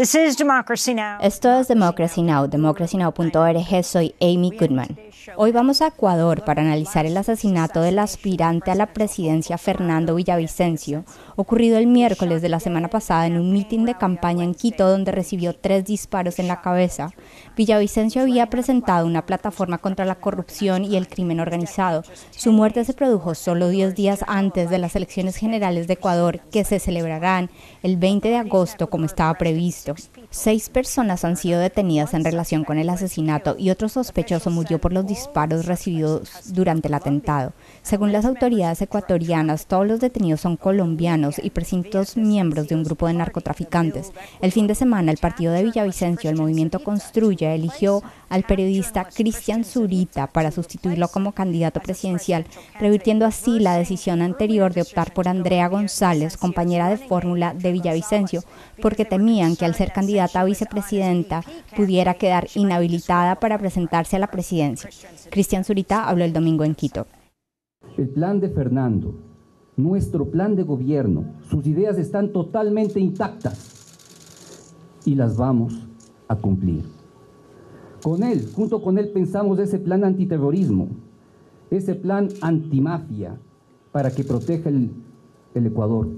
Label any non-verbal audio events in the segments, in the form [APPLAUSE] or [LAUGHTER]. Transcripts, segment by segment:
Esto es Democracy Now!, democracynow.org. Soy Amy Goodman. Hoy vamos a Ecuador para analizar el asesinato del aspirante a la presidencia Fernando Villavicencio, ocurrido el miércoles de la semana pasada en un mitin de campaña en Quito donde recibió tres disparos en la cabeza. Villavicencio había presentado una plataforma contra la corrupción y el crimen organizado. Su muerte se produjo solo 10 días antes de las elecciones generales de Ecuador que se celebrarán el 20 de agosto como estaba previsto. Seis personas han sido detenidas en relación con el asesinato y otro sospechoso murió por los disparos recibidos durante el atentado. Según las autoridades ecuatorianas, todos los detenidos son colombianos y presuntos miembros de un grupo de narcotraficantes. El fin de semana, el partido de Villavicencio, el movimiento Construye eligió al periodista Cristian Zurita para sustituirlo como candidato presidencial, revirtiendo así la decisión anterior de optar por Andrea González, compañera de fórmula de Villavicencio, porque temían que al ser candidata a vicepresidenta pudiera quedar inhabilitada para presentarse a la presidencia. Cristian Zurita habló el domingo en Quito. El plan de Fernando nuestro plan de gobierno, sus ideas están totalmente intactas y las vamos a cumplir. Con él, junto con él pensamos ese plan antiterrorismo, ese plan antimafia para que proteja el, Ecuador.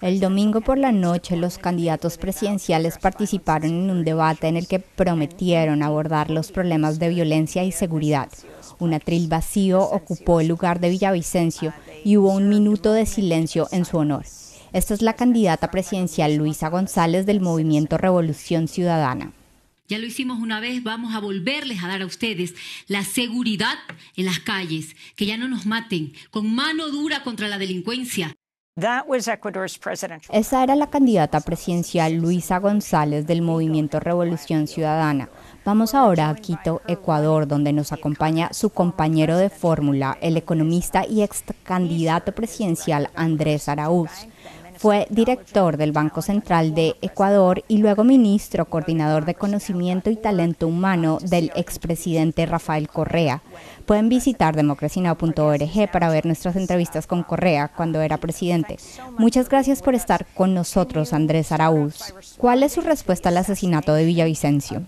El domingo por la noche los candidatos presidenciales participaron en un debate en el que prometieron abordar los problemas de violencia y seguridad. Un atril vacío ocupó el lugar de Villavicencio y hubo un minuto de silencio en su honor. Esta es la candidata presidencial Luisa González del movimiento Revolución Ciudadana. Ya lo hicimos una vez, vamos a volverles a dar a ustedes la seguridad en las calles, que ya no nos maten, con mano dura contra la delincuencia. Esa era la candidata presidencial Luisa González del movimiento Revolución Ciudadana. Vamos ahora a Quito, Ecuador, donde nos acompaña su compañero de fórmula, el economista y ex candidato presidencial Andrés Arauz. Fue director del Banco Central de Ecuador y luego ministro coordinador de conocimiento y talento humano del expresidente Rafael Correa. Pueden visitar democracynow.org para ver nuestras entrevistas con Correa cuando era presidente. Muchas gracias por estar con nosotros, Andrés Araúz. ¿Cuál es su respuesta al asesinato de Villavicencio?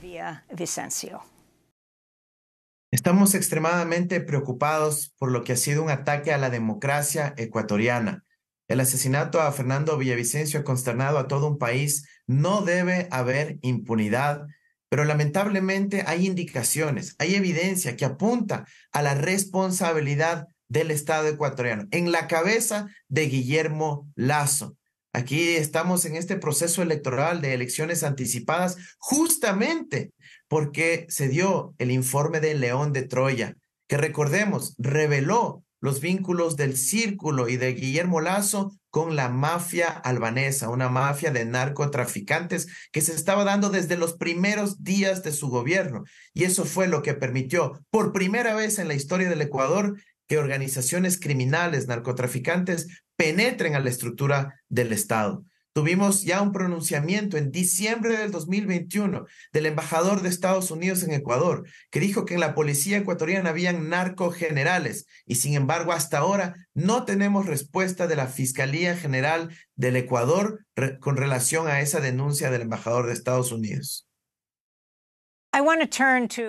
Estamos extremadamente preocupados por lo que ha sido un ataque a la democracia ecuatoriana el asesinato a Fernando Villavicencio ha consternado a todo un país. No debe haber impunidad, pero lamentablemente hay indicaciones, hay evidencia que apunta a la responsabilidad del Estado ecuatoriano en la cabeza de Guillermo Lazo. Aquí estamos en este proceso electoral de elecciones anticipadas justamente porque se dio el informe de León de Troya, que recordemos, reveló los vínculos del círculo y de Guillermo Lazo con la mafia albanesa, una mafia de narcotraficantes que se estaba dando desde los primeros días de su gobierno. Y eso fue lo que permitió, por primera vez en la historia del Ecuador, que organizaciones criminales, narcotraficantes, penetren a la estructura del Estado. Tuvimos ya un pronunciamiento en diciembre del 2021 del embajador de Estados Unidos en Ecuador, que dijo que en la policía ecuatoriana habían narcogenerales y sin embargo hasta ahora no tenemos respuesta de la Fiscalía General del Ecuador con relación a esa denuncia del embajador de Estados Unidos.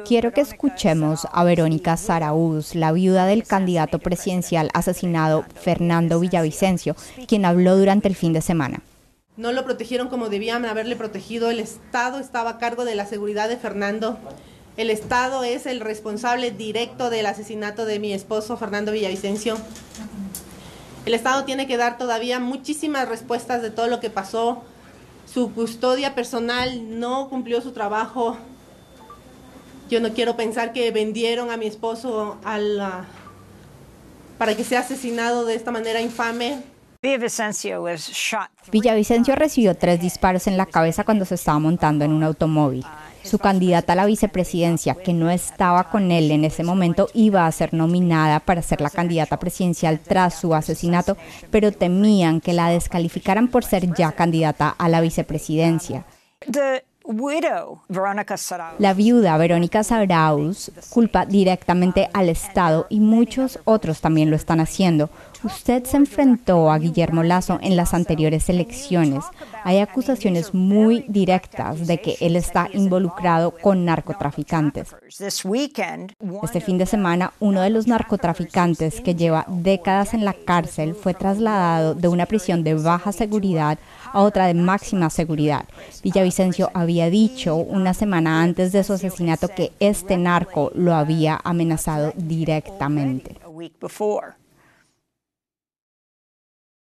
Quiero que escuchemos a Verónica Saraúz, la viuda del candidato presidencial asesinado Fernando Villavicencio, quien habló durante el fin de semana no lo protegieron como debían haberle protegido, el Estado estaba a cargo de la seguridad de Fernando, el Estado es el responsable directo del asesinato de mi esposo Fernando Villavicencio. El Estado tiene que dar todavía muchísimas respuestas de todo lo que pasó. Su custodia personal no cumplió su trabajo. Yo no quiero pensar que vendieron a mi esposo ah, para que sea asesinado de esta manera infame. Villavicencio recibió tres disparos en la cabeza cuando se estaba montando en un automóvil. Uh, su candidata a la vicepresidencia, que no estaba con él en ese momento, iba a ser nominada para ser la candidata presidencial tras su asesinato, pero temían que la descalificaran por ser ya candidata a la vicepresidencia. La viuda Verónica Saraus culpa directamente al Estado y muchos otros también lo están haciendo. Usted se enfrentó a Guillermo Lazo en las anteriores elecciones. Hay acusaciones muy directas de que él está involucrado con narcotraficantes. Este fin de semana, uno de los narcotraficantes que lleva décadas en la cárcel fue trasladado de una prisión de baja seguridad a otra de máxima seguridad. Villavicencio había dicho una semana antes de su asesinato que este narco lo había amenazado directamente.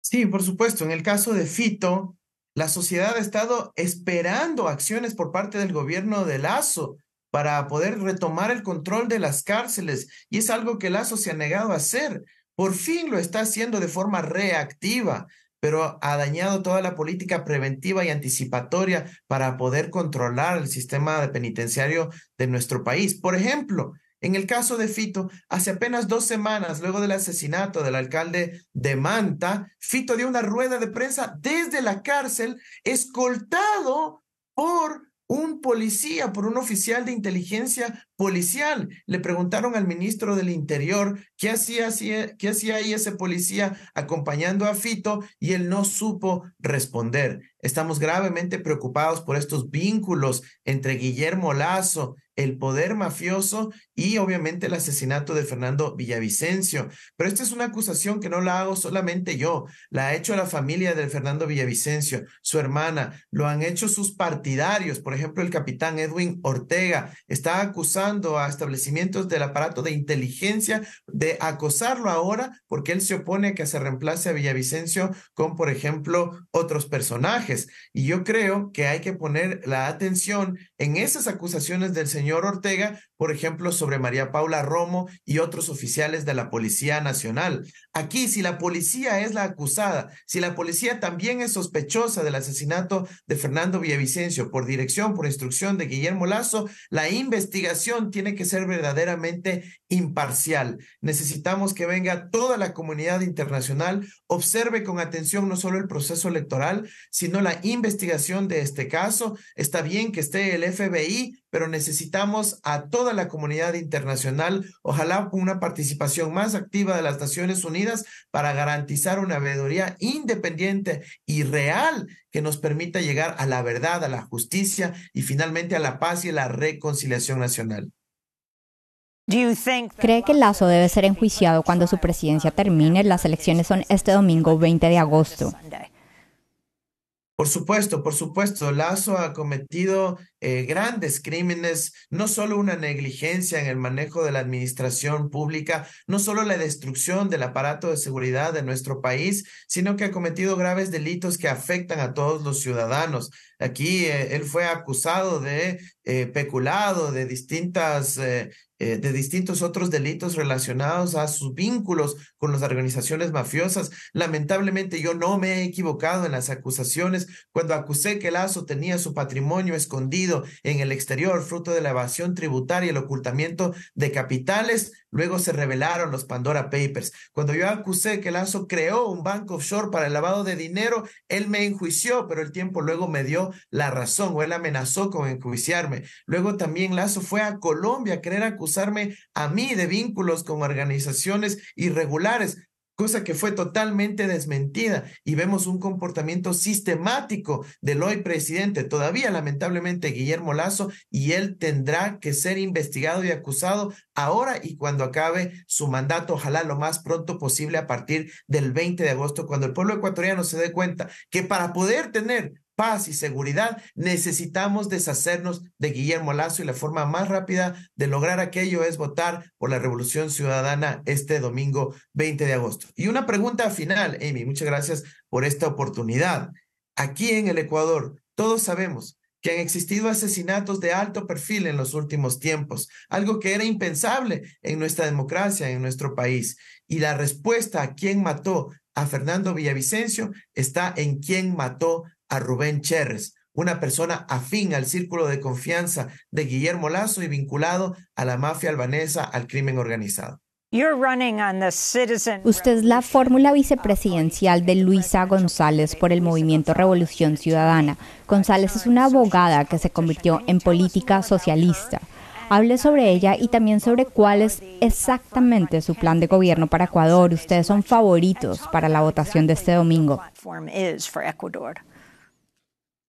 Sí, por supuesto. En el caso de Fito, la sociedad ha estado esperando acciones por parte del gobierno de Lazo para poder retomar el control de las cárceles y es algo que Lazo se ha negado a hacer. Por fin lo está haciendo de forma reactiva, pero ha dañado toda la política preventiva y anticipatoria para poder controlar el sistema penitenciario de nuestro país. Por ejemplo, en el caso de Fito, hace apenas dos semanas, luego del asesinato del alcalde de Manta, Fito dio una rueda de prensa desde la cárcel, escoltado por un policía, por un oficial de inteligencia policial. Le preguntaron al ministro del Interior qué hacía, qué hacía ahí ese policía acompañando a Fito y él no supo responder. Estamos gravemente preocupados por estos vínculos entre Guillermo Lazo, el poder mafioso y obviamente el asesinato de Fernando Villavicencio. Pero esta es una acusación que no la hago solamente yo, la ha hecho la familia de Fernando Villavicencio, su hermana, lo han hecho sus partidarios, por ejemplo, el capitán Edwin Ortega está acusado a establecimientos del aparato de inteligencia de acosarlo ahora porque él se opone a que se reemplace a Villavicencio con, por ejemplo, otros personajes. Y yo creo que hay que poner la atención en esas acusaciones del señor Ortega, por ejemplo, sobre María Paula Romo y otros oficiales de la Policía Nacional. Aquí, si la policía es la acusada, si la policía también es sospechosa del asesinato de Fernando Villavicencio por dirección, por instrucción de Guillermo Lazo, la investigación tiene que ser verdaderamente imparcial. Necesitamos que venga toda la comunidad internacional, observe con atención no solo el proceso electoral, sino la investigación de este caso. Está bien que esté el FBI pero necesitamos a toda la comunidad internacional, ojalá con una participación más activa de las Naciones Unidas para garantizar una veeduría independiente y real que nos permita llegar a la verdad, a la justicia y finalmente a la paz y la reconciliación nacional. ¿Cree que Lazo debe ser enjuiciado cuando su presidencia termine? Las elecciones son este domingo 20 de agosto. Por supuesto, por supuesto, Lazo ha cometido eh, grandes crímenes, no solo una negligencia en el manejo de la administración pública, no solo la destrucción del aparato de seguridad de nuestro país, sino que ha cometido graves delitos que afectan a todos los ciudadanos. Aquí eh, él fue acusado de eh, peculado, de distintas de distintos otros delitos relacionados a sus vínculos con las organizaciones mafiosas. Lamentablemente yo no me he equivocado en las acusaciones cuando acusé que Lazo tenía su patrimonio escondido en el exterior, fruto de la evasión tributaria y el ocultamiento de capitales. Luego se revelaron los Pandora Papers. Cuando yo acusé que Lazo creó un banco offshore para el lavado de dinero, él me enjuició, pero el tiempo luego me dio la razón o él amenazó con enjuiciarme. Luego también Lazo fue a Colombia a querer acusarme a mí de vínculos con organizaciones irregulares cosa que fue totalmente desmentida y vemos un comportamiento sistemático del hoy presidente, todavía lamentablemente Guillermo Lazo, y él tendrá que ser investigado y acusado ahora y cuando acabe su mandato, ojalá lo más pronto posible a partir del 20 de agosto, cuando el pueblo ecuatoriano se dé cuenta que para poder tener paz y seguridad, necesitamos deshacernos de Guillermo Lazo y la forma más rápida de lograr aquello es votar por la Revolución Ciudadana este domingo 20 de agosto. Y una pregunta final, Amy, muchas gracias por esta oportunidad. Aquí en el Ecuador, todos sabemos que han existido asesinatos de alto perfil en los últimos tiempos, algo que era impensable en nuestra democracia, en nuestro país. Y la respuesta a quién mató a Fernando Villavicencio está en quién mató Rubén Cherres, una persona afín al círculo de confianza de Guillermo Lazo y vinculado a la mafia albanesa, al crimen organizado. Usted es la fórmula vicepresidencial de Luisa González por el movimiento Revolución Ciudadana. González es una abogada que se convirtió en política socialista. Hable sobre ella y también sobre cuál es exactamente su plan de gobierno para Ecuador. Ustedes son favoritos para la votación de este domingo.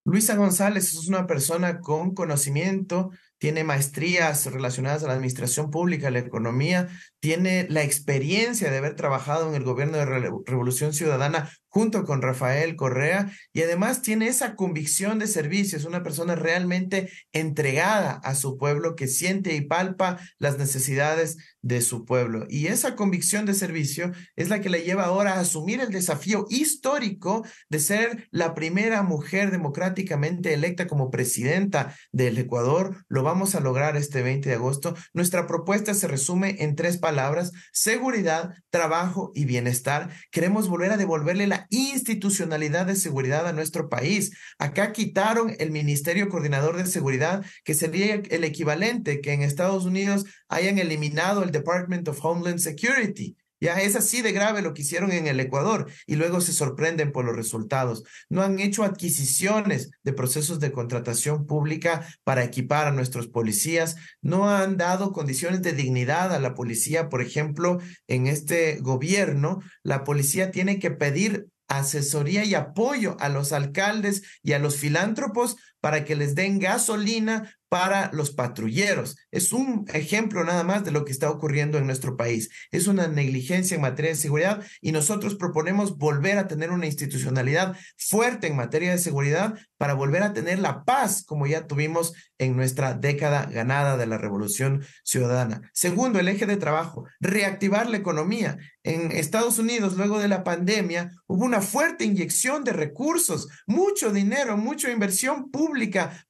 Luisa González es una persona con conocimiento, tiene maestrías relacionadas a la administración pública, a la economía, tiene la experiencia de haber trabajado en el gobierno de Revolución Ciudadana junto con Rafael Correa y además tiene esa convicción de servicio, es una persona realmente entregada a su pueblo que siente y palpa las necesidades de su pueblo. Y esa convicción de servicio es la que le lleva ahora a asumir el desafío histórico de ser la primera mujer democráticamente electa como presidenta del Ecuador. Lo vamos a lograr este 20 de agosto. Nuestra propuesta se resume en tres palabras, seguridad, trabajo y bienestar. Queremos volver a devolverle la institucionalidad de seguridad a nuestro país. Acá quitaron el Ministerio Coordinador de Seguridad, que sería el equivalente que en Estados Unidos hayan eliminado el Department of Homeland Security. Ya es así de grave lo que hicieron en el Ecuador y luego se sorprenden por los resultados. No han hecho adquisiciones de procesos de contratación pública para equipar a nuestros policías. No han dado condiciones de dignidad a la policía. Por ejemplo, en este gobierno, la policía tiene que pedir asesoría y apoyo a los alcaldes y a los filántropos para que les den gasolina para los patrulleros. Es un ejemplo nada más de lo que está ocurriendo en nuestro país. Es una negligencia en materia de seguridad y nosotros proponemos volver a tener una institucionalidad fuerte en materia de seguridad para volver a tener la paz como ya tuvimos en nuestra década ganada de la Revolución Ciudadana. Segundo, el eje de trabajo, reactivar la economía. En Estados Unidos, luego de la pandemia, hubo una fuerte inyección de recursos, mucho dinero, mucha inversión pública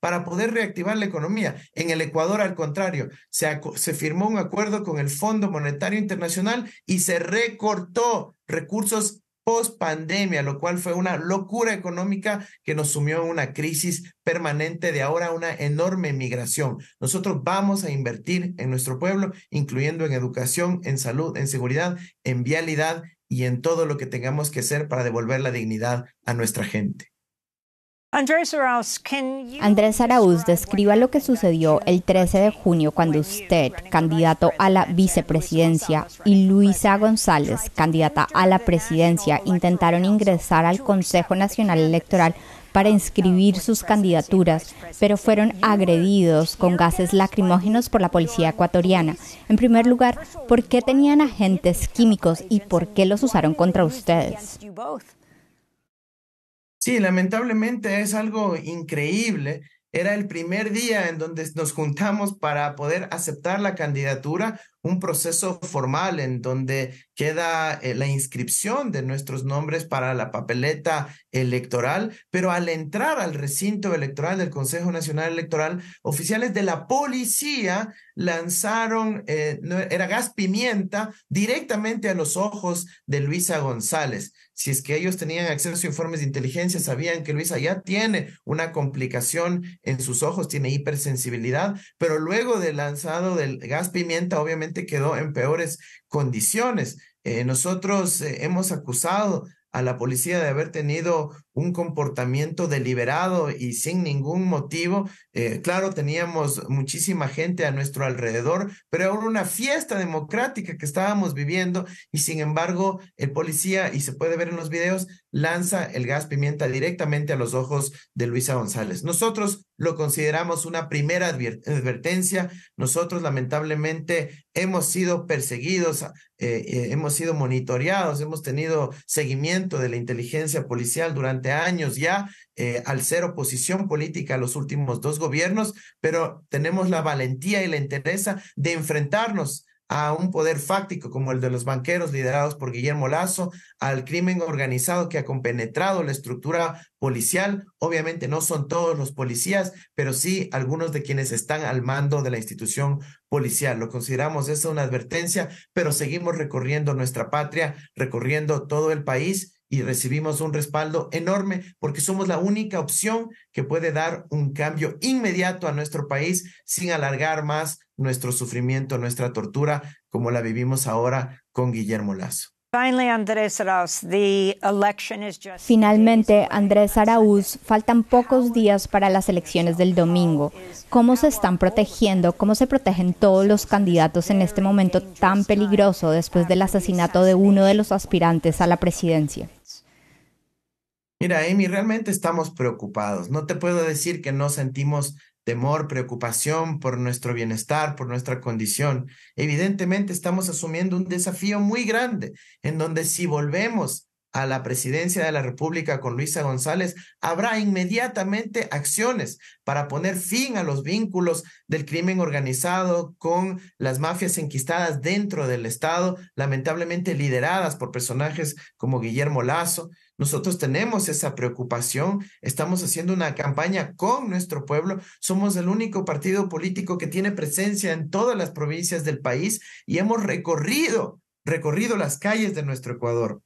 para poder reactivar la economía. En el Ecuador, al contrario, se, se firmó un acuerdo con el Fondo Monetario Internacional y se recortó recursos post pandemia, lo cual fue una locura económica que nos sumió en una crisis permanente de ahora una enorme migración. Nosotros vamos a invertir en nuestro pueblo, incluyendo en educación, en salud, en seguridad, en vialidad y en todo lo que tengamos que hacer para devolver la dignidad a nuestra gente. Andrés Arauz, describa lo que sucedió el 13 de junio cuando usted, candidato a la vicepresidencia, y Luisa González, candidata a la presidencia, intentaron ingresar al Consejo Nacional Electoral para inscribir sus candidaturas, pero fueron agredidos con gases lacrimógenos por la policía ecuatoriana. En primer lugar, ¿por qué tenían agentes químicos y por qué los usaron contra ustedes? Sí, lamentablemente es algo increíble. Era el primer día en donde nos juntamos para poder aceptar la candidatura, un proceso formal en donde queda eh, la inscripción de nuestros nombres para la papeleta electoral, pero al entrar al recinto electoral del Consejo Nacional Electoral, oficiales de la policía lanzaron, eh, era gas pimienta, directamente a los ojos de Luisa González. Si es que ellos tenían acceso a informes de inteligencia, sabían que Luisa ya tiene una complicación en sus ojos, tiene hipersensibilidad, pero luego del lanzado del gas pimienta, obviamente quedó en peores condiciones. Eh, nosotros eh, hemos acusado a la policía de haber tenido un comportamiento deliberado y sin ningún motivo. Eh, claro, teníamos muchísima gente a nuestro alrededor, pero era una fiesta democrática que estábamos viviendo y sin embargo el policía, y se puede ver en los videos, lanza el gas pimienta directamente a los ojos de Luisa González. Nosotros lo consideramos una primera advertencia. Nosotros lamentablemente hemos sido perseguidos, eh, eh, hemos sido monitoreados, hemos tenido seguimiento de la inteligencia policial durante años ya eh, al ser oposición política a los últimos dos gobiernos, pero tenemos la valentía y la entereza de enfrentarnos a un poder fáctico como el de los banqueros liderados por Guillermo Lazo, al crimen organizado que ha compenetrado la estructura policial. Obviamente no son todos los policías, pero sí algunos de quienes están al mando de la institución policial. Lo consideramos eso una advertencia, pero seguimos recorriendo nuestra patria, recorriendo todo el país y recibimos un respaldo enorme porque somos la única opción que puede dar un cambio inmediato a nuestro país sin alargar más nuestro sufrimiento, nuestra tortura, como la vivimos ahora con Guillermo Lazo. Finalmente, Andrés Arauz, faltan pocos días para las elecciones del domingo. ¿Cómo se están protegiendo? ¿Cómo se protegen todos los candidatos en este momento tan peligroso después del asesinato de uno de los aspirantes a la presidencia? Mira, Amy, realmente estamos preocupados. No te puedo decir que no sentimos temor, preocupación por nuestro bienestar, por nuestra condición. Evidentemente estamos asumiendo un desafío muy grande en donde si volvemos a la presidencia de la República con Luisa González, habrá inmediatamente acciones para poner fin a los vínculos del crimen organizado con las mafias enquistadas dentro del Estado, lamentablemente lideradas por personajes como Guillermo Lazo. Nosotros tenemos esa preocupación, estamos haciendo una campaña con nuestro pueblo, somos el único partido político que tiene presencia en todas las provincias del país y hemos recorrido, recorrido las calles de nuestro Ecuador.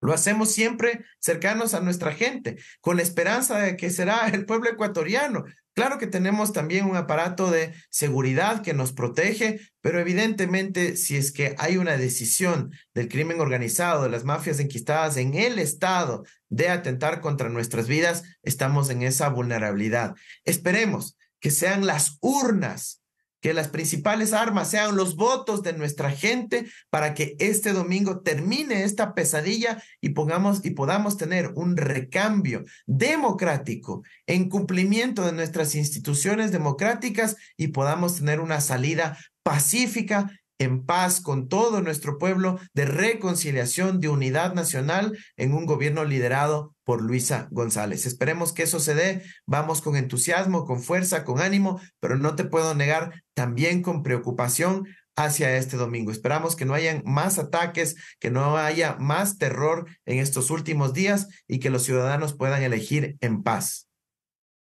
Lo hacemos siempre cercanos a nuestra gente, con la esperanza de que será [LAUGHS] el pueblo ecuatoriano. Claro que tenemos también un aparato de seguridad que nos protege, pero evidentemente si es que hay una decisión del crimen organizado, de las mafias enquistadas en el Estado de atentar contra nuestras vidas, estamos en esa vulnerabilidad. Esperemos que sean las urnas que las principales armas sean los votos de nuestra gente para que este domingo termine esta pesadilla y pongamos y podamos tener un recambio democrático en cumplimiento de nuestras instituciones democráticas y podamos tener una salida pacífica en paz con todo nuestro pueblo, de reconciliación, de unidad nacional en un gobierno liderado por Luisa González. Esperemos que eso se dé. Vamos con entusiasmo, con fuerza, con ánimo, pero no te puedo negar, también con preocupación hacia este domingo. Esperamos que no hayan más ataques, que no haya más terror en estos últimos días y que los ciudadanos puedan elegir en paz.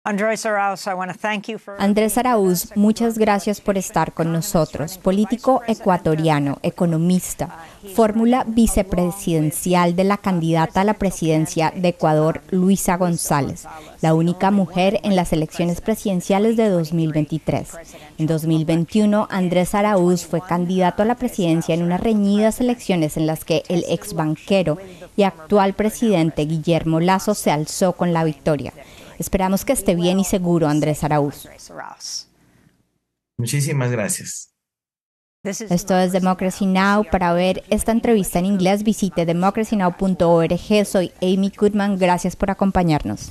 Andrés Arauz, muchas gracias por estar con nosotros. Político ecuatoriano, economista, fórmula vicepresidencial de la candidata a la presidencia de Ecuador, Luisa González, la única mujer en las elecciones presidenciales de 2023. En 2021, Andrés Arauz fue candidato a la presidencia en unas reñidas elecciones en las que el ex y actual presidente Guillermo Lazo se alzó con la victoria. Esperamos que esté bien y seguro, Andrés Arauz. Muchísimas gracias. Esto es Democracy Now! Para ver esta entrevista en inglés visite democracynow.org. Soy Amy Goodman. Gracias por acompañarnos.